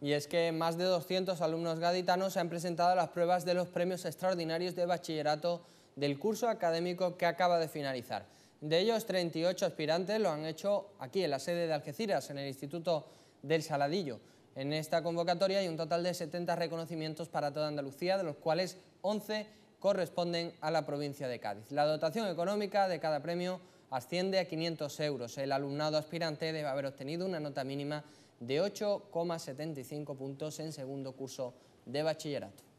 Y es que más de 200 alumnos gaditanos han presentado las pruebas de los premios extraordinarios de bachillerato del curso académico que acaba de finalizar. De ellos, 38 aspirantes lo han hecho aquí, en la sede de Algeciras, en el Instituto del Saladillo. En esta convocatoria hay un total de 70 reconocimientos para toda Andalucía, de los cuales 11 corresponden a la provincia de Cádiz. La dotación económica de cada premio asciende a 500 euros. El alumnado aspirante debe haber obtenido una nota mínima de 8,75 puntos en segundo curso de bachillerato.